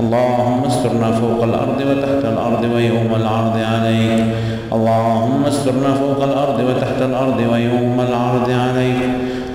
اللهم استرنا فوق الأرض وتحت الأرض ويوم العرض عليك اللهم استرنا فوق الأرض وتحت الأرض ويوم العرض عليك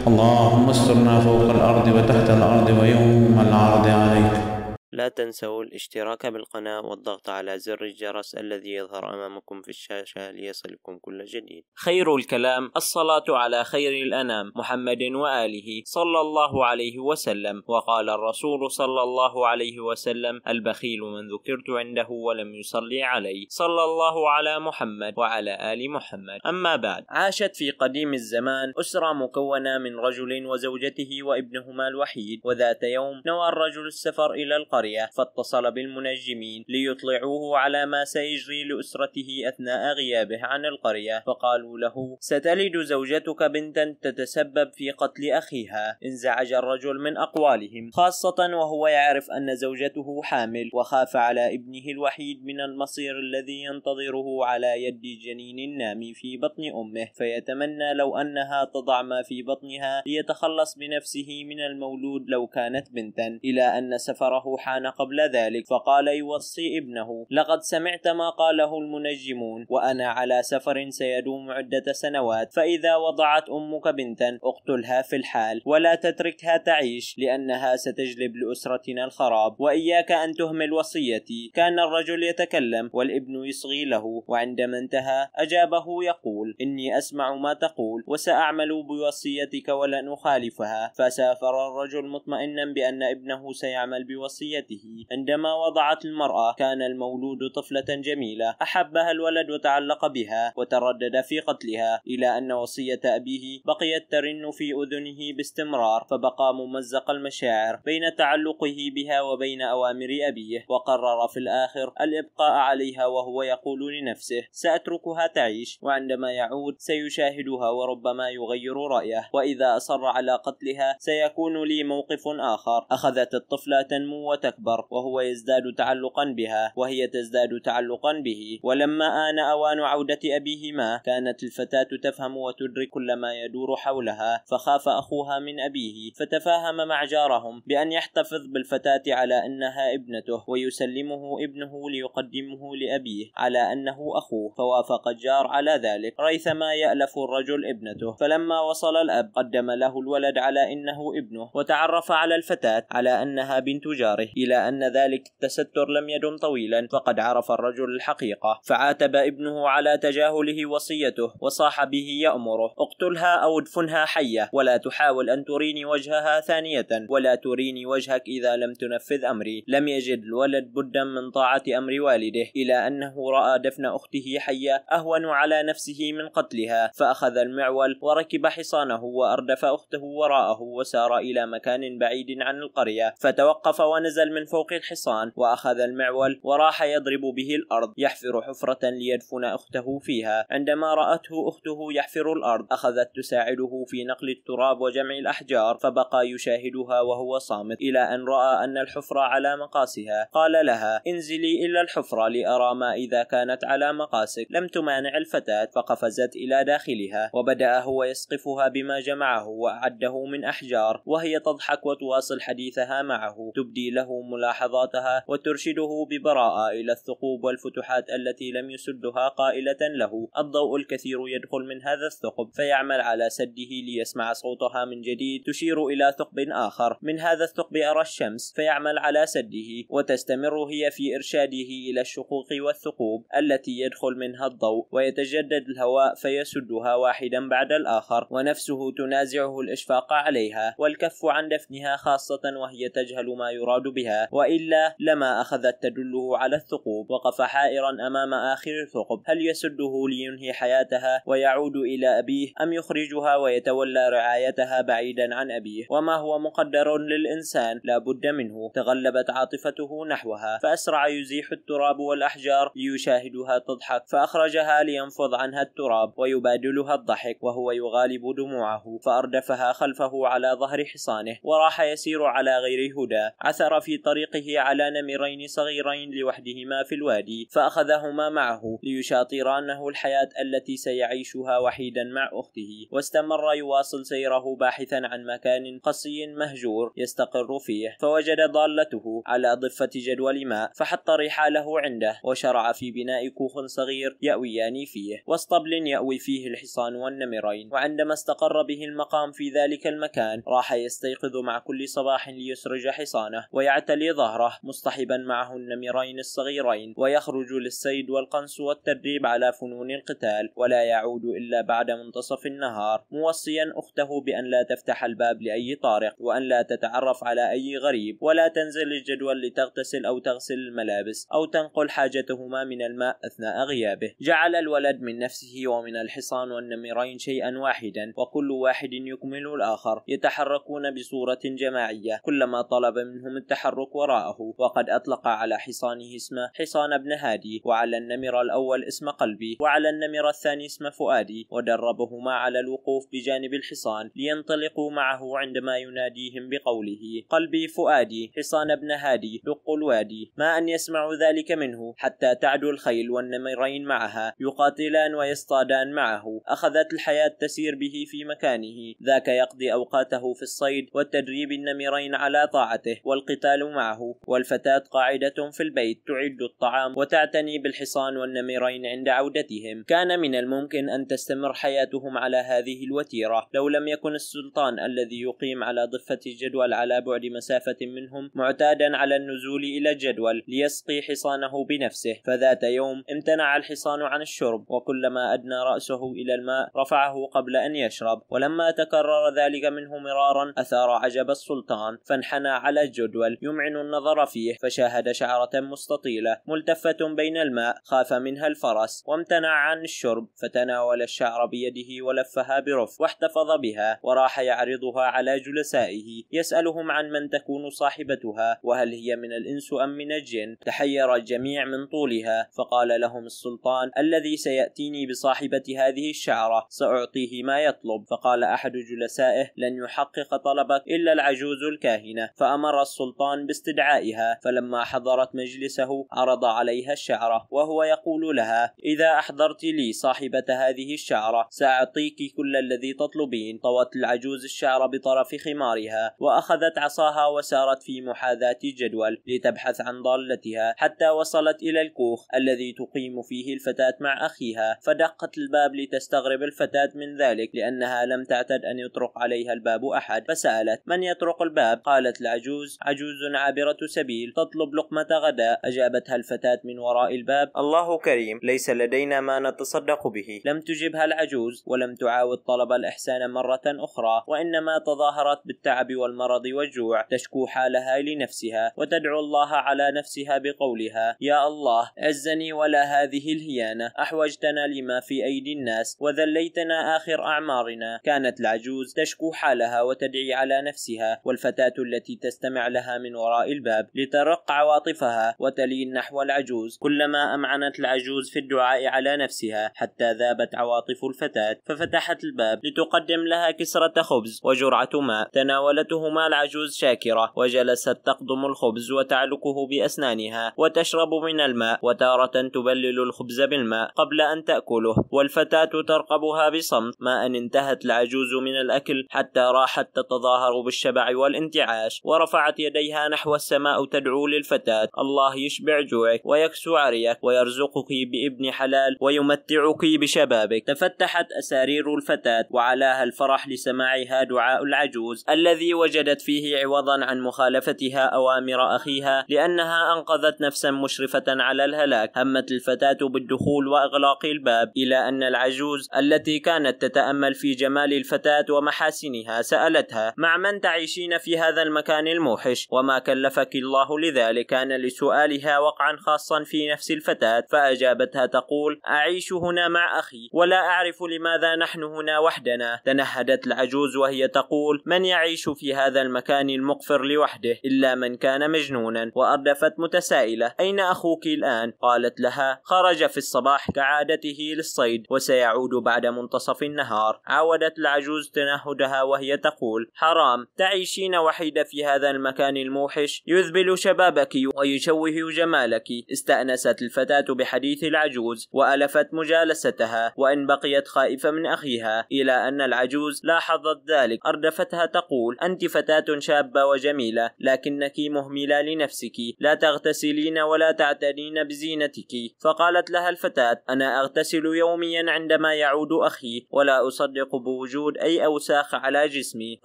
اللهم استرنا فوق الأرض وتحت الأرض ويوم العرض عليك لا تنسوا الاشتراك بالقناة والضغط على زر الجرس الذي يظهر أمامكم في الشاشة ليصلكم كل جديد خير الكلام الصلاة على خير الأنام محمد وآله صلى الله عليه وسلم وقال الرسول صلى الله عليه وسلم البخيل من ذكرت عنده ولم يصلي علي صلى الله على محمد وعلى آل محمد أما بعد عاشت في قديم الزمان أسرة مكونة من رجل وزوجته وابنهما الوحيد وذات يوم نوى الرجل السفر إلى القرى القرية فاتصل بالمنجمين ليطلعوه على ما سيجري لأسرته أثناء غيابه عن القرية فقالوا له ستلد زوجتك بنتا تتسبب في قتل أخيها انزعج الرجل من أقوالهم خاصة وهو يعرف أن زوجته حامل وخاف على ابنه الوحيد من المصير الذي ينتظره على يد جنين نامي في بطن أمه فيتمنى لو أنها تضع ما في بطنها ليتخلص بنفسه من المولود لو كانت بنتا إلى أن سفره ريحان قبل ذلك فقال يوصي ابنه لقد سمعت ما قاله المنجمون وأنا على سفر سيدوم عدة سنوات فإذا وضعت أمك بنتا اقتلها في الحال ولا تتركها تعيش لأنها ستجلب لأسرتنا الخراب وإياك أن تهمل وصيتي كان الرجل يتكلم والابن يصغي له وعندما انتهى أجابه يقول إني أسمع ما تقول وسأعمل بوصيتك ولن أخالفها فسافر الرجل مطمئنا بأن ابنه سيعمل بوصيته رعيته عندما وضعت المرأة كان المولود طفلة جميلة أحبها الولد وتعلق بها وتردد في قتلها إلى أن وصية أبيه بقيت ترن في أذنه باستمرار فبقى ممزق المشاعر بين تعلقه بها وبين أوامر أبيه وقرر في الآخر الإبقاء عليها وهو يقول لنفسه سأتركها تعيش وعندما يعود سيشاهدها وربما يغير رأيه وإذا أصر على قتلها سيكون لي موقف آخر أخذت الطفلة تنمو وتنمو تكبر وهو يزداد تعلقا بها وهي تزداد تعلقا به ولما آن أوان عودة أبيهما كانت الفتاة تفهم وتدرك كل ما يدور حولها فخاف أخوها من أبيه فتفاهم مع جارهم بأن يحتفظ بالفتاة على أنها ابنته ويسلمه ابنه ليقدمه لأبيه على أنه أخوه فوافق الجار على ذلك ريثما يألف الرجل ابنته فلما وصل الأب قدم له الولد على أنه ابنه وتعرف على الفتاة على أنها بنت جاره إلى أن ذلك التستر لم يدم طويلا فقد عرف الرجل الحقيقة فعاتب ابنه على تجاهله وصيته وصاح به يأمره اقتلها أو ادفنها حية ولا تحاول أن تريني وجهها ثانية ولا تريني وجهك إذا لم تنفذ أمري لم يجد الولد بدا من طاعة أمر والده إلى أنه رأى دفن أخته حية أهون على نفسه من قتلها فأخذ المعول وركب حصانه وأردف أخته وراءه وسار إلى مكان بعيد عن القرية فتوقف ونزل نزل من فوق الحصان وأخذ المعول وراح يضرب به الأرض يحفر حفرة ليدفن أخته فيها عندما رأته أخته يحفر الأرض أخذت تساعده في نقل التراب وجمع الأحجار فبقى يشاهدها وهو صامت إلى أن رأى أن الحفرة على مقاسها قال لها انزلي إلى الحفرة لأرى ما إذا كانت على مقاسك لم تمانع الفتاة فقفزت إلى داخلها وبدأ هو يسقفها بما جمعه وأعده من أحجار وهي تضحك وتواصل حديثها معه تبدي له ملاحظاتها وترشده ببراءة إلى الثقوب والفتحات التي لم يسدها قائلة له الضوء الكثير يدخل من هذا الثقب فيعمل على سده ليسمع صوتها من جديد تشير إلى ثقب آخر من هذا الثقب أرى الشمس فيعمل على سده وتستمر هي في إرشاده إلى الشقوق والثقوب التي يدخل منها الضوء ويتجدد الهواء فيسدها واحدا بعد الآخر ونفسه تنازعه الإشفاق عليها والكف عن دفنها خاصة وهي تجهل ما يراد بها وإلا لما أخذت تدله على الثقوب وقف حائرا أمام آخر الثقب هل يسده لينهي حياتها ويعود إلى أبيه أم يخرجها ويتولى رعايتها بعيدا عن أبيه وما هو مقدر للإنسان لا بد منه تغلبت عاطفته نحوها فأسرع يزيح التراب والأحجار ليشاهدها تضحك فأخرجها لينفض عنها التراب ويبادلها الضحك وهو يغالب دموعه فأردفها خلفه على ظهر حصانه وراح يسير على غير هدى عثر في في طريقه على نمرين صغيرين لوحدهما في الوادي فأخذهما معه ليشاطرانه الحياة التي سيعيشها وحيدا مع أخته واستمر يواصل سيره باحثا عن مكان قصي مهجور يستقر فيه فوجد ضالته على ضفة جدول ماء فحط رحاله عنده وشرع في بناء كوخ صغير يأويان فيه واسطبل يأوي فيه الحصان والنمرين وعندما استقر به المقام في ذلك المكان راح يستيقظ مع كل صباح ليسرج حصانه ويعلم يعتلي ظهره مصطحبا معه النمرين الصغيرين ويخرج للصيد والقنص والتدريب على فنون القتال ولا يعود إلا بعد منتصف النهار موصيا أخته بأن لا تفتح الباب لأي طارق وأن لا تتعرف على أي غريب ولا تنزل الجدول لتغتسل أو تغسل الملابس أو تنقل حاجتهما من الماء أثناء غيابه جعل الولد من نفسه ومن الحصان والنمرين شيئا واحدا وكل واحد يكمل الآخر يتحركون بصورة جماعية كلما طلب منهم التحرك التحرك وراءه وقد أطلق على حصانه اسمه حصان ابن هادي وعلى النمر الأول اسم قلبي وعلى النمر الثاني اسم فؤادي ودربهما على الوقوف بجانب الحصان لينطلقوا معه عندما يناديهم بقوله قلبي فؤادي حصان ابن هادي دق الوادي ما أن يسمعوا ذلك منه حتى تعدو الخيل والنمرين معها يقاتلان ويصطادان معه أخذت الحياة تسير به في مكانه ذاك يقضي أوقاته في الصيد وتدريب النمرين على طاعته والقتال الرجال معه والفتاة قاعدة في البيت تعد الطعام وتعتني بالحصان والنمرين عند عودتهم كان من الممكن أن تستمر حياتهم على هذه الوتيرة لو لم يكن السلطان الذي يقيم على ضفة الجدول على بعد مسافة منهم معتادا على النزول إلى الجدول ليسقي حصانه بنفسه فذات يوم امتنع الحصان عن الشرب وكلما أدنى رأسه إلى الماء رفعه قبل أن يشرب ولما تكرر ذلك منه مرارا أثار عجب السلطان فانحنى على الجدول يمعن النظر فيه فشاهد شعرة مستطيلة ملتفة بين الماء خاف منها الفرس وامتنع عن الشرب فتناول الشعر بيده ولفها برفق واحتفظ بها وراح يعرضها على جلسائه يسألهم عن من تكون صاحبتها وهل هي من الإنس أم من الجن تحير الجميع من طولها فقال لهم السلطان الذي سيأتيني بصاحبة هذه الشعرة سأعطيه ما يطلب فقال أحد جلسائه لن يحقق طلبك إلا العجوز الكاهنة فأمر السلطان باستدعائها فلما حضرت مجلسه عرض عليها الشعرة وهو يقول لها إذا أحضرت لي صاحبة هذه الشعرة سأعطيك كل الذي تطلبين طوت العجوز الشعر بطرف خمارها وأخذت عصاها وسارت في محاذاة الجدول لتبحث عن ضالتها حتى وصلت إلى الكوخ الذي تقيم فيه الفتاة مع أخيها فدقت الباب لتستغرب الفتاة من ذلك لأنها لم تعتد أن يطرق عليها الباب أحد فسألت من يطرق الباب قالت العجوز عجوز عابرة سبيل تطلب لقمة غداء أجابتها الفتاة من وراء الباب الله كريم ليس لدينا ما نتصدق به لم تجبها العجوز ولم تعاود طلب الإحسان مرة أخرى وإنما تظاهرت بالتعب والمرض والجوع تشكو حالها لنفسها وتدعو الله على نفسها بقولها يا الله عزني ولا هذه الهيانة أحوجتنا لما في أيدي الناس وذليتنا آخر أعمارنا كانت العجوز تشكو حالها وتدعي على نفسها والفتاة التي تستمع لها من وراء الباب لترق عواطفها وتلين نحو العجوز كلما أمعنت العجوز في الدعاء على نفسها حتى ذابت عواطف الفتاة ففتحت الباب لتقدم لها كسرة خبز وجرعة ماء تناولتهما العجوز شاكرة وجلست تقضم الخبز وتعلقه بأسنانها وتشرب من الماء وتارة تبلل الخبز بالماء قبل أن تأكله والفتاة ترقبها بصمت ما أن انتهت العجوز من الأكل حتى راحت تتظاهر بالشبع والانتعاش ورفعت يديها نحو السماء تدعو للفتاة الله يشبع جوعك ويكسو عريك ويرزقك بابن حلال ويمتعك بشبابك تفتحت أسارير الفتاة وعلاها الفرح لسماعها دعاء العجوز الذي وجدت فيه عوضا عن مخالفتها أوامر أخيها لأنها أنقذت نفسا مشرفة على الهلاك همت الفتاة بالدخول وإغلاق الباب إلى أن العجوز التي كانت تتأمل في جمال الفتاة ومحاسنها سألتها مع من تعيشين في هذا المكان الموحش وما وما كلفك الله لذلك كان لسؤالها وقعا خاصا في نفس الفتاة فأجابتها تقول أعيش هنا مع أخي ولا أعرف لماذا نحن هنا وحدنا تنهدت العجوز وهي تقول من يعيش في هذا المكان المقفر لوحده إلا من كان مجنونا وأردفت متسائلة أين أخوك الآن؟ قالت لها خرج في الصباح كعادته للصيد وسيعود بعد منتصف النهار عاودت العجوز تنهدها وهي تقول حرام تعيشين وحيدة في هذا المكان المقفر الموحش يذبل شبابك ويشوه جمالك استأنست الفتاة بحديث العجوز وألفت مجالستها وإن بقيت خائفة من أخيها إلى أن العجوز لاحظت ذلك أردفتها تقول أنت فتاة شابة وجميلة لكنك مهملة لنفسك لا تغتسلين ولا تعتنين بزينتك فقالت لها الفتاة أنا أغتسل يوميا عندما يعود أخي ولا أصدق بوجود أي أوساخ على جسمي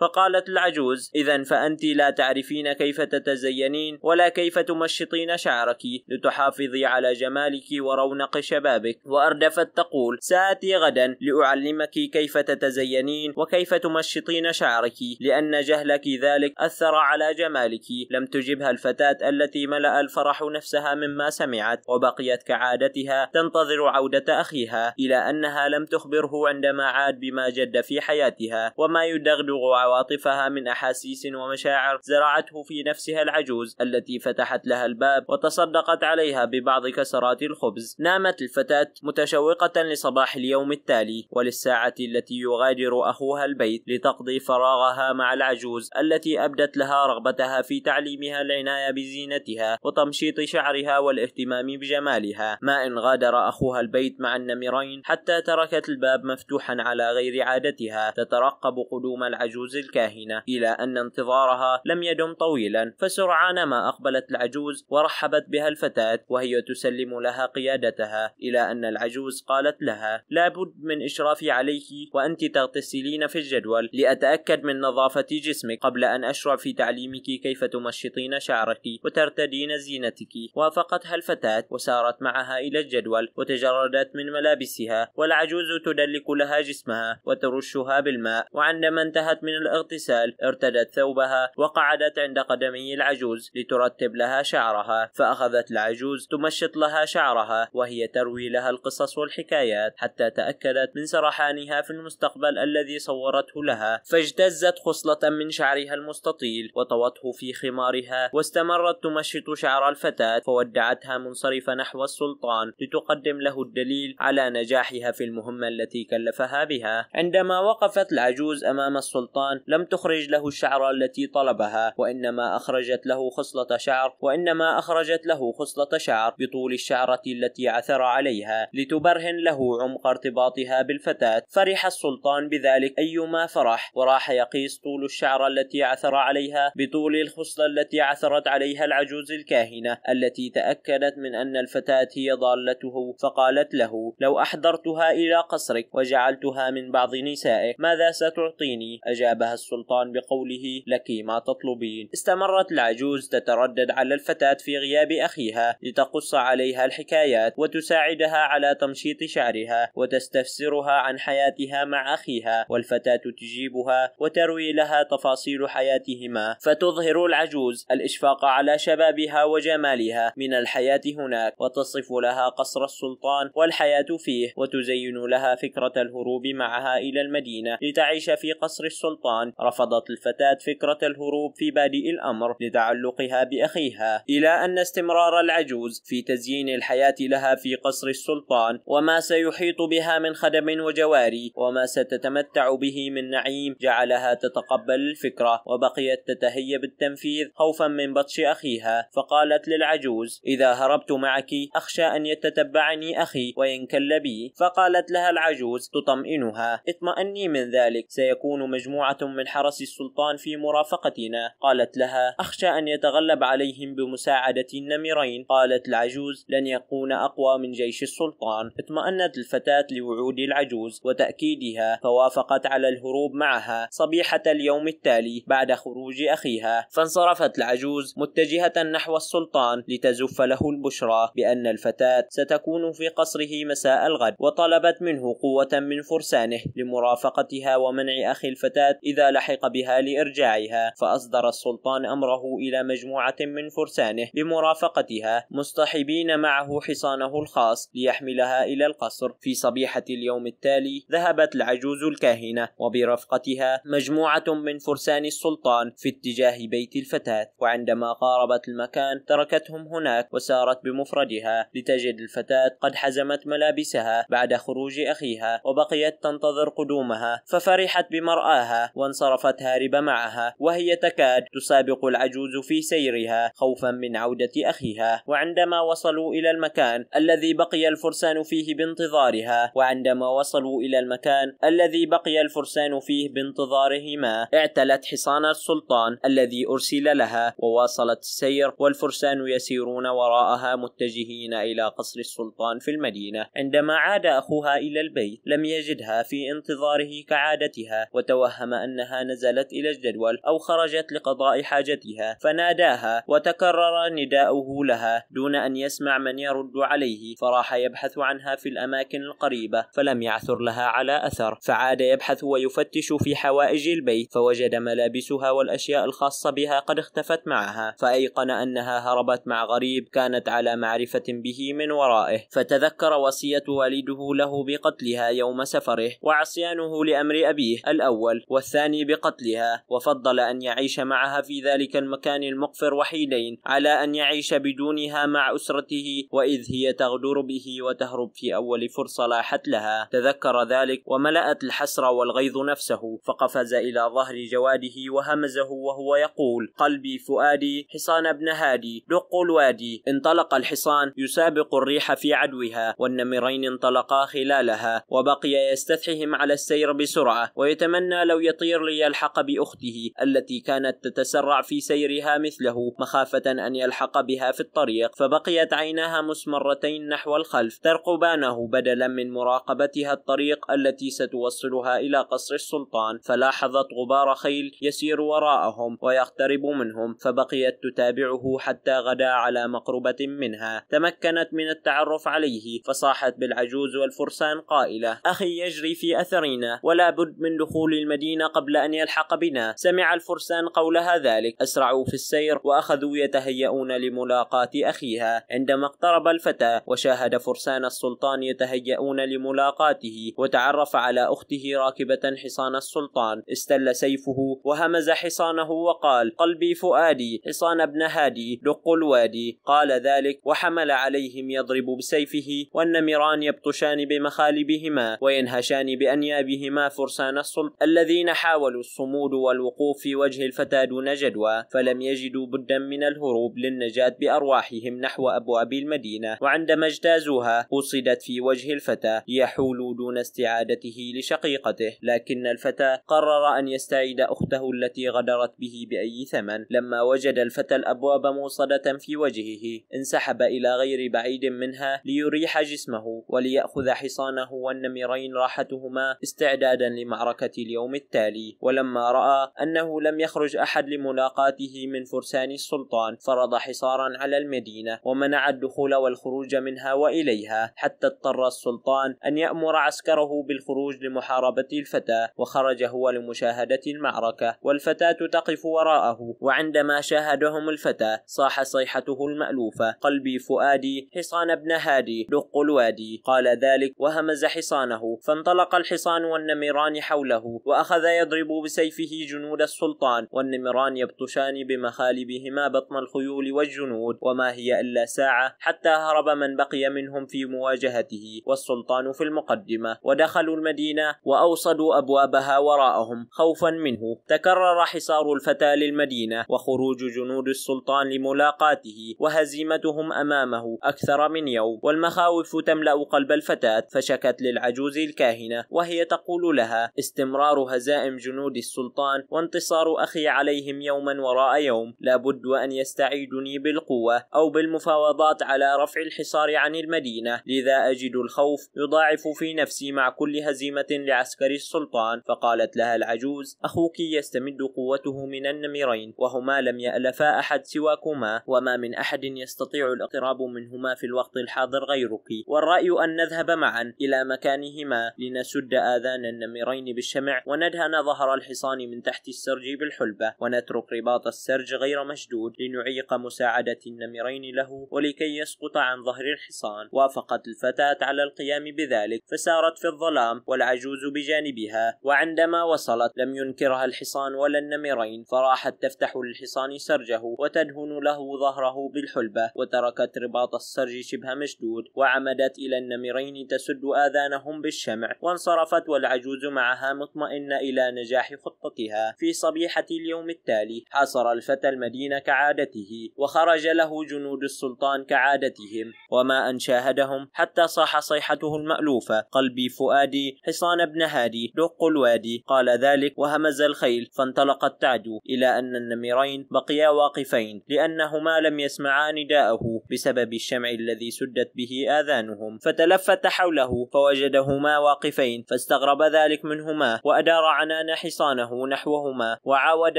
فقالت العجوز إذا فأنت لا تعرفين كيف تتزينين ولا كيف تمشطين شعرك لتحافظي على جمالك ورونق شبابك وأردفت تقول سآتي غدا لأعلمك كيف تتزينين وكيف تمشطين شعرك لأن جهلك ذلك أثر على جمالك لم تجبها الفتاة التي ملأ الفرح نفسها مما سمعت وبقيت كعادتها تنتظر عودة أخيها إلى أنها لم تخبره عندما عاد بما جد في حياتها وما يدغدغ عواطفها من أحاسيس ومشاعر زرعته في نفسها نفسها العجوز التي فتحت لها الباب وتصدقت عليها ببعض كسرات الخبز نامت الفتاة متشوقة لصباح اليوم التالي وللساعة التي يغادر أخوها البيت لتقضي فراغها مع العجوز التي أبدت لها رغبتها في تعليمها العناية بزينتها وتمشيط شعرها والاهتمام بجمالها ما إن غادر أخوها البيت مع النمرين حتى تركت الباب مفتوحا على غير عادتها تترقب قدوم العجوز الكاهنة إلى أن انتظارها لم يدم طويلا فسرعان ما أقبلت العجوز ورحبت بها الفتاة وهي تسلم لها قيادتها إلى أن العجوز قالت لها لابد من إشرافي عليك وأنت تغتسلين في الجدول لأتأكد من نظافة جسمك قبل أن أشرع في تعليمك كيف تمشطين شعرك وترتدين زينتك وافقتها الفتاة وسارت معها إلى الجدول وتجردت من ملابسها والعجوز تدلك لها جسمها وترشها بالماء وعندما انتهت من الاغتسال ارتدت ثوبها وقعدت عند قدم الآدمي العجوز لترتب لها شعرها فأخذت العجوز تمشط لها شعرها وهي تروي لها القصص والحكايات حتى تأكدت من سرحانها في المستقبل الذي صورته لها فاجتزت خصلة من شعرها المستطيل وطوته في خمارها واستمرت تمشط شعر الفتاة فودعتها منصرفة نحو السلطان لتقدم له الدليل على نجاحها في المهمة التي كلفها بها عندما وقفت العجوز أمام السلطان لم تخرج له الشعر التي طلبها وإنما أخرجت له خصلة شعر وإنما أخرجت له خصلة شعر بطول الشعرة التي عثر عليها لتبرهن له عمق ارتباطها بالفتاة فرح السلطان بذلك أيما فرح وراح يقيس طول الشعر التي عثر عليها بطول الخصلة التي عثرت عليها العجوز الكاهنة التي تأكدت من أن الفتاة هي ضالته فقالت له لو أحضرتها إلى قصرك وجعلتها من بعض نسائك ماذا ستعطيني؟ أجابها السلطان بقوله لك ما تطلبين استمع استمرت العجوز تتردد على الفتاة في غياب أخيها لتقص عليها الحكايات وتساعدها على تمشيط شعرها وتستفسرها عن حياتها مع أخيها والفتاة تجيبها وتروي لها تفاصيل حياتهما فتظهر العجوز الإشفاق على شبابها وجمالها من الحياة هناك وتصف لها قصر السلطان والحياة فيه وتزين لها فكرة الهروب معها إلى المدينة لتعيش في قصر السلطان رفضت الفتاة فكرة الهروب في بادئ الأمر الأمر لتعلقها بأخيها إلى أن استمرار العجوز في تزيين الحياة لها في قصر السلطان وما سيحيط بها من خدم وجواري وما ستتمتع به من نعيم جعلها تتقبل الفكرة وبقيت تتهيأ بالتنفيذ خوفا من بطش أخيها فقالت للعجوز إذا هربت معك أخشى أن يتتبعني أخي وينكل بي فقالت لها العجوز تطمئنها اطمئني من ذلك سيكون مجموعة من حرس السلطان في مرافقتنا قالت لها أخشى أن يتغلب عليهم بمساعدة النمرين قالت العجوز لن يكون أقوى من جيش السلطان اطمأنت الفتاة لوعود العجوز وتأكيدها فوافقت على الهروب معها صبيحة اليوم التالي بعد خروج أخيها فانصرفت العجوز متجهة نحو السلطان لتزف له البشرى بأن الفتاة ستكون في قصره مساء الغد وطلبت منه قوة من فرسانه لمرافقتها ومنع أخي الفتاة إذا لحق بها لإرجاعها فأصدر السلطان أمره إلى مجموعة من فرسانه لمرافقتها مصطحبين معه حصانه الخاص ليحملها إلى القصر في صبيحة اليوم التالي ذهبت العجوز الكاهنة وبرفقتها مجموعة من فرسان السلطان في اتجاه بيت الفتاة وعندما قاربت المكان تركتهم هناك وسارت بمفردها لتجد الفتاة قد حزمت ملابسها بعد خروج أخيها وبقيت تنتظر قدومها ففرحت بمرآها وانصرفت هاربة معها وهي تكاد تسابق ترفق العجوز في سيرها خوفا من عودة أخيها وعندما وصلوا إلى المكان الذي بقي الفرسان فيه بانتظارها وعندما وصلوا إلى المكان الذي بقي الفرسان فيه بانتظارهما اعتلت حصان السلطان الذي أرسل لها وواصلت السير والفرسان يسيرون وراءها متجهين إلى قصر السلطان في المدينة عندما عاد أخوها إلى البيت لم يجدها في انتظاره كعادتها وتوهم أنها نزلت إلى الجدول أو خرجت لقضاء حاجة زوجتها فناداها وتكرر نداؤه لها دون أن يسمع من يرد عليه فراح يبحث عنها في الأماكن القريبة فلم يعثر لها على أثر فعاد يبحث ويفتش في حوائج البيت فوجد ملابسها والأشياء الخاصة بها قد اختفت معها فأيقن أنها هربت مع غريب كانت على معرفة به من ورائه فتذكر وصية والده له بقتلها يوم سفره وعصيانه لأمر أبيه الأول والثاني بقتلها وفضل أن يعيش معها في ذلك ذلك المكان المقفر وحيدين على أن يعيش بدونها مع أسرته وإذ هي تغدر به وتهرب في أول فرصة لاحت لها تذكر ذلك وملأت الحسرة والغيظ نفسه فقفز إلى ظهر جواده وهمزه وهو يقول قلبي فؤادي حصان ابن هادي دق الوادي انطلق الحصان يسابق الريح في عدوها والنمرين انطلقا خلالها وبقي يستفحهم على السير بسرعة ويتمنى لو يطير ليلحق بأخته التي كانت تتسرع في في سيرها مثله مخافة أن يلحق بها في الطريق فبقيت عيناها مسمرتين نحو الخلف ترقبانه بدلا من مراقبتها الطريق التي ستوصلها إلى قصر السلطان فلاحظت غبار خيل يسير وراءهم ويقترب منهم فبقيت تتابعه حتى غدا على مقربة منها تمكنت من التعرف عليه فصاحت بالعجوز والفرسان قائلة أخي يجري في أثرنا ولا بد من دخول المدينة قبل أن يلحق بنا سمع الفرسان قولها ذلك ذلك أسرعوا في السير وأخذوا يتهيئون لملاقاة أخيها عندما اقترب الفتى وشاهد فرسان السلطان يتهيئون لملاقاته وتعرف على أخته راكبة حصان السلطان استل سيفه وهمز حصانه وقال قلبي فؤادي حصان ابن هادي دق الوادي قال ذلك وحمل عليهم يضرب بسيفه والنمران يبطشان بمخالبهما وينهشان بأنيابهما فرسان السلطان الذين حاولوا الصمود والوقوف في وجه الفتى دون جدوى العدوى فلم يجدوا بدا من الهروب للنجاة بأرواحهم نحو أبواب المدينة وعندما اجتازوها قصدت في وجه الفتى ليحولوا دون استعادته لشقيقته لكن الفتى قرر أن يستعيد أخته التي غدرت به بأي ثمن لما وجد الفتى الأبواب موصدة في وجهه انسحب إلى غير بعيد منها ليريح جسمه وليأخذ حصانه والنمرين راحتهما استعدادا لمعركة اليوم التالي ولما رأى أنه لم يخرج أحد لملاقاته طلقاته من فرسان السلطان فرض حصارا على المدينة ومنع الدخول والخروج منها وإليها حتى اضطر السلطان أن يأمر عسكره بالخروج لمحاربة الفتى وخرج هو لمشاهدة المعركة والفتاة تقف وراءه وعندما شاهدهم الفتى صاح صيحته المألوفة قلبي فؤادي حصان ابن هادي دق الوادي قال ذلك وهمز حصانه فانطلق الحصان والنمران حوله وأخذ يضرب بسيفه جنود السلطان والنمران يبطل يبطشان بمخالبهما بطن الخيول والجنود وما هي إلا ساعة حتى هرب من بقي منهم في مواجهته والسلطان في المقدمة ودخلوا المدينة وأوصدوا أبوابها وراءهم خوفا منه تكرر حصار الفتى للمدينة وخروج جنود السلطان لملاقاته وهزيمتهم أمامه أكثر من يوم والمخاوف تملأ قلب الفتاة فشكت للعجوز الكاهنة وهي تقول لها استمرار هزائم جنود السلطان وانتصار أخي عليهم يوما وراء يوم لابد أن يستعيدني بالقوة أو بالمفاوضات على رفع الحصار عن المدينة لذا أجد الخوف يضاعف في نفسي مع كل هزيمة لعسكر السلطان فقالت لها العجوز أخوك يستمد قوته من النمرين وهما لم يألفا أحد سواكما وما من أحد يستطيع الاقتراب منهما في الوقت الحاضر غيرك والرأي أن نذهب معا إلى مكانهما لنسد آذان النمرين بالشمع وندهن ظهر الحصان من تحت السرج بالحلبة ونترك رباط السرج غير مشدود لنعيق مساعدة النمرين له ولكي يسقط عن ظهر الحصان وافقت الفتاة على القيام بذلك فسارت في الظلام والعجوز بجانبها وعندما وصلت لم ينكرها الحصان ولا النمرين فراحت تفتح للحصان سرجه وتدهن له ظهره بالحلبة وتركت رباط السرج شبه مشدود وعمدت إلى النمرين تسد آذانهم بالشمع وانصرفت والعجوز معها مطمئنة إلى نجاح خطتها في صبيحة اليوم التالي حاصر الفتى المدينة كعادته وخرج له جنود السلطان كعادتهم وما أن شاهدهم حتى صاح صيحته المألوفة قلبي فؤادي حصان ابن هادي دق الوادي قال ذلك وهمز الخيل فانطلقت تعدو إلى أن النمرين بقيا واقفين لأنهما لم يسمعا نداءه بسبب الشمع الذي سدت به آذانهم فتلفت حوله فوجدهما واقفين فاستغرب ذلك منهما وأدار عنان حصانه نحوهما وعاود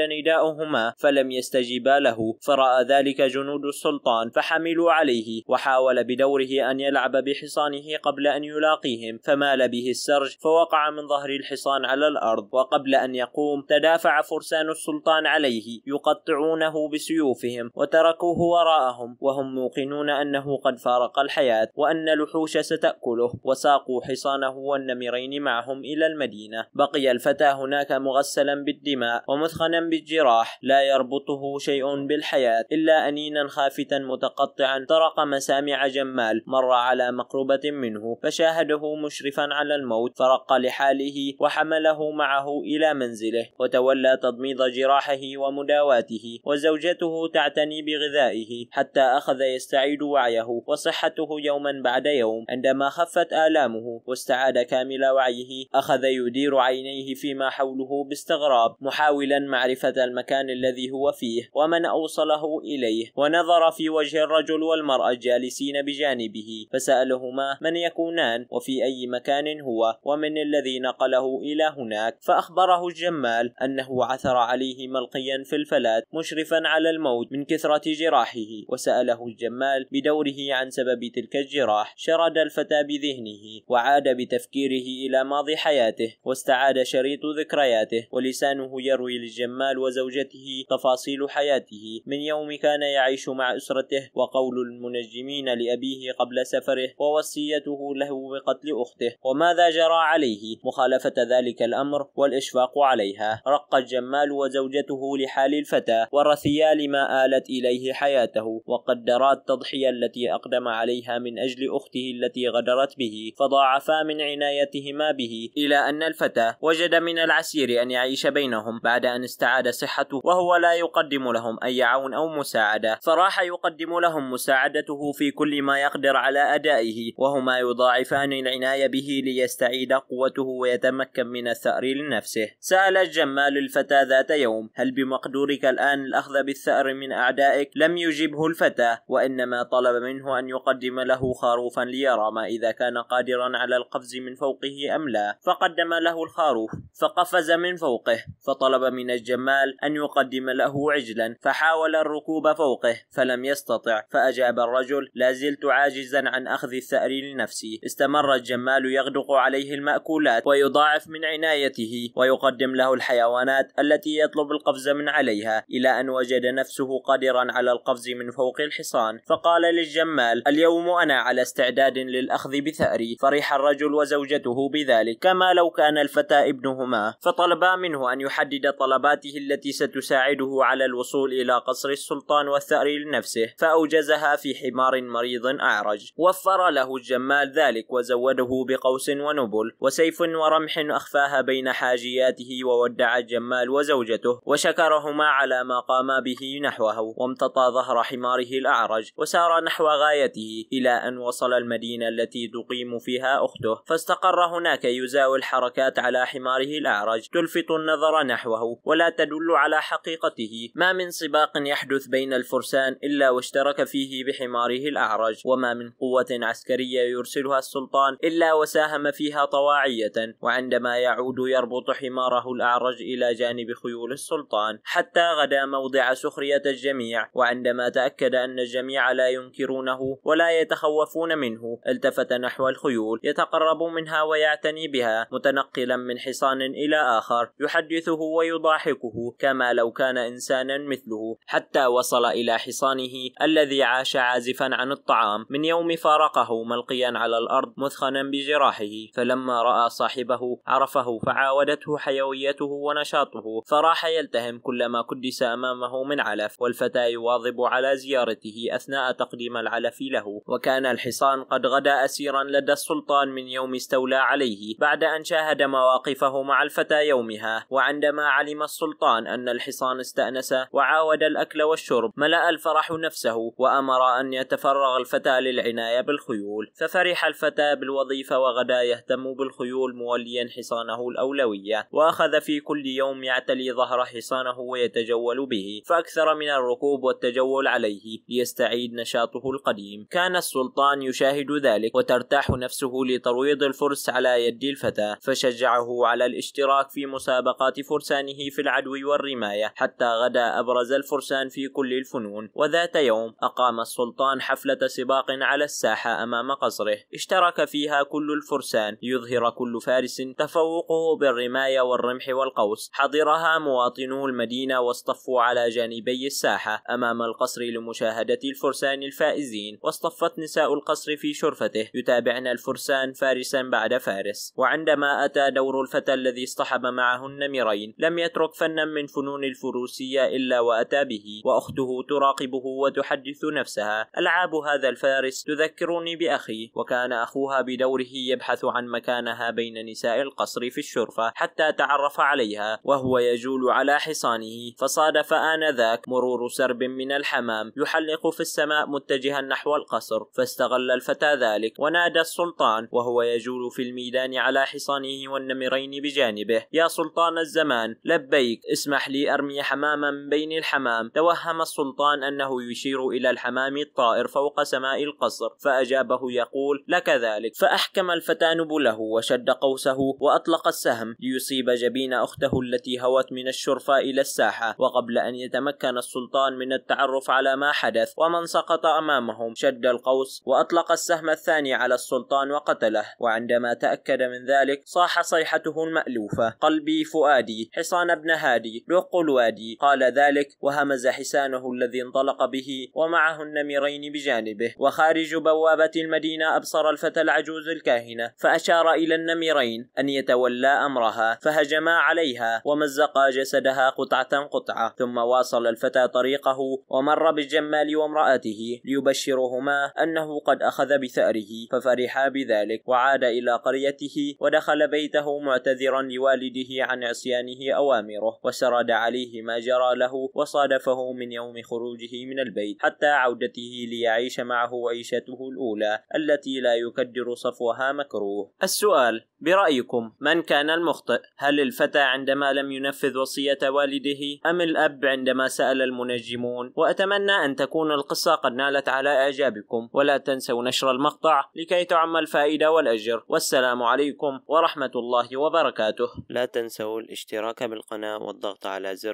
نداءهما فلم يستجيبا له فرأى ذلك جنود السلطان فحملوا عليه وحاول بدوره أن يلعب بحصانه قبل أن يلاقيهم فمال به السرج فوقع من ظهر الحصان على الأرض وقبل أن يقوم تدافع فرسان السلطان عليه يقطعونه بسيوفهم وتركوه وراءهم وهم موقنون أنه قد فارق الحياة وأن الوحوش ستأكله وساقوا حصانه والنمرين معهم إلى المدينة بقي الفتى هناك مغسلا بالدماء ومثخنا بالجراح لا لا يربطه شيء بالحياة إلا أنينا خافتا متقطعا طرق مسامع جمال مر على مقربة منه فشاهده مشرفا على الموت فرق لحاله وحمله معه إلى منزله وتولى تضميد جراحه ومداواته وزوجته تعتني بغذائه حتى أخذ يستعيد وعيه وصحته يوما بعد يوم عندما خفت آلامه واستعاد كامل وعيه أخذ يدير عينيه فيما حوله باستغراب محاولا معرفة المكان الذي هو فيه ومن أوصله إليه ونظر في وجه الرجل والمرأة الجالسين بجانبه فسألهما من يكونان وفي أي مكان هو ومن الذي نقله إلى هناك فأخبره الجمال أنه عثر عليه ملقيا في الفلات مشرفا على الموت من كثرة جراحه وسأله الجمال بدوره عن سبب تلك الجراح شرد الفتى بذهنه وعاد بتفكيره إلى ماضي حياته واستعاد شريط ذكرياته ولسانه يروي للجمال وزوجته فيه تفاصيل حياته من يوم كان يعيش مع أسرته وقول المنجمين لأبيه قبل سفره ووصيته له بقتل أخته وماذا جرى عليه مخالفة ذلك الأمر والإشفاق عليها رق الجمال وزوجته لحال الفتى ورثيا لما آلت إليه حياته وقدرا التضحية التي أقدم عليها من أجل أخته التي غدرت به فضاعفا من عنايتهما به إلى أن الفتى وجد من العسير أن يعيش بينهم بعد أن استعاد صحته وهو لا يقدم لهم أي عون أو مساعدة فراح يقدم لهم مساعدته في كل ما يقدر على أدائه وهما يضاعفان العناية به ليستعيد قوته ويتمكن من الثأر لنفسه سأل الجمال الفتى ذات يوم هل بمقدورك الآن الأخذ بالثأر من أعدائك لم يجبه الفتى وإنما طلب منه أن يقدم له خروفا ليرى ما إذا كان قادرا على القفز من فوقه أم لا فقدم له الخروف فقفز من فوقه فطلب من الجمال أن يقدم يقدم له عجلا فحاول الركوب فوقه فلم يستطع فأجاب الرجل لا زلت عاجزا عن أخذ الثأر لنفسي استمر الجمال يغدق عليه المأكولات ويضاعف من عنايته ويقدم له الحيوانات التي يطلب القفز من عليها إلى أن وجد نفسه قادرا على القفز من فوق الحصان فقال للجمال اليوم أنا على استعداد للأخذ بثأري فرح الرجل وزوجته بذلك كما لو كان الفتى ابنهما فطلبا منه أن يحدد طلباته التي ستساعد تساعده على الوصول إلى قصر السلطان والثأر لنفسه فأوجزها في حمار مريض أعرج وفر له الجمال ذلك وزوده بقوس ونبل وسيف ورمح أخفاها بين حاجياته وودع الجمال وزوجته وشكرهما على ما قاما به نحوه وامتطى ظهر حماره الأعرج وسار نحو غايته إلى أن وصل المدينة التي تقيم فيها أخته فاستقر هناك يزاول الحركات على حماره الأعرج تلفت النظر نحوه ولا تدل على حق حقيقته ما من سباق يحدث بين الفرسان إلا واشترك فيه بحماره الأعرج وما من قوة عسكرية يرسلها السلطان إلا وساهم فيها طواعية وعندما يعود يربط حماره الأعرج إلى جانب خيول السلطان حتى غدا موضع سخرية الجميع وعندما تأكد أن الجميع لا ينكرونه ولا يتخوفون منه التفت نحو الخيول يتقرب منها ويعتني بها متنقلا من حصان إلى آخر يحدثه ويضاحكه كما لو كان إنسانا مثله حتى وصل إلى حصانه الذي عاش عازفا عن الطعام من يوم فارقه ملقيا على الأرض مثخنا بجراحه فلما رأى صاحبه عرفه فعاودته حيويته ونشاطه فراح يلتهم كلما كدس أمامه من علف والفتى يواظب على زيارته أثناء تقديم العلف له وكان الحصان قد غدا أسيرا لدى السلطان من يوم استولى عليه بعد أن شاهد مواقفه مع الفتى يومها وعندما علم السلطان أن الحصان الحصان استأنسه وعاود الأكل والشرب ملأ الفرح نفسه وأمر أن يتفرغ الفتى للعناية بالخيول ففرح الفتى بالوظيفة وغدا يهتم بالخيول موليا حصانه الأولوية وأخذ في كل يوم يعتلي ظهر حصانه ويتجول به فأكثر من الركوب والتجول عليه ليستعيد نشاطه القديم كان السلطان يشاهد ذلك وترتاح نفسه لترويض الفرس على يد الفتى فشجعه على الاشتراك في مسابقات فرسانه في العدو والرماية حتى غدا أبرز الفرسان في كل الفنون وذات يوم أقام السلطان حفلة سباق على الساحة أمام قصره اشترك فيها كل الفرسان ليظهر كل فارس تفوقه بالرماية والرمح والقوس حضرها مواطنو المدينة واصطفوا على جانبي الساحة أمام القصر لمشاهدة الفرسان الفائزين واصطفت نساء القصر في شرفته يتابعن الفرسان فارسا بعد فارس وعندما أتى دور الفتى الذي اصطحب معه النمرين لم يترك فنا من فنون الفروسية إلا وأتى به وأخته تراقبه وتحدث نفسها ألعاب هذا الفارس تذكرني بأخي وكان أخوها بدوره يبحث عن مكانها بين نساء القصر في الشرفة حتى تعرف عليها وهو يجول على حصانه فصادف آنذاك مرور سرب من الحمام يحلق في السماء متجها نحو القصر فاستغل الفتى ذلك ونادى السلطان وهو يجول في الميدان على حصانه والنمرين بجانبه يا سلطان الزمان لبيك اسمح لي أرمي يرمي حماما من بين الحمام توهم السلطان أنه يشير إلى الحمام الطائر فوق سماء القصر فأجابه يقول لك ذلك فأحكم الفتى نبله وشد قوسه وأطلق السهم ليصيب جبين أخته التي هوت من الشرفة إلى الساحة وقبل أن يتمكن السلطان من التعرف على ما حدث ومن سقط أمامهم شد القوس وأطلق السهم الثاني على السلطان وقتله وعندما تأكد من ذلك صاح صيحته المألوفة قلبي فؤادي حصان ابن هادي ذو الوادي قال ذلك وهمز حسانه الذي انطلق به ومعه النمرين بجانبه وخارج بوابة المدينة أبصر الفتى العجوز الكاهنة فأشار إلى النمرين أن يتولى أمرها فهجما عليها ومزقا جسدها قطعة قطعة ثم واصل الفتى طريقه ومر بالجمال وامرأته ليبشرهما أنه قد أخذ بثأره ففرحا بذلك وعاد إلى قريته ودخل بيته معتذرا لوالده عن عصيانه أوامره وسرد عليه عليه ما جرى له وصادفه من يوم خروجه من البيت حتى عودته ليعيش معه عيشته الأولى التي لا يكدر صفوها مكروه السؤال برأيكم من كان المخطئ؟ هل الفتى عندما لم ينفذ وصية والده أم الأب عندما سأل المنجمون؟ وأتمنى أن تكون القصة قد نالت على إعجابكم ولا تنسوا نشر المقطع لكي تعم الفائدة والأجر والسلام عليكم ورحمة الله وبركاته لا تنسوا الاشتراك بالقناة والضغط على زر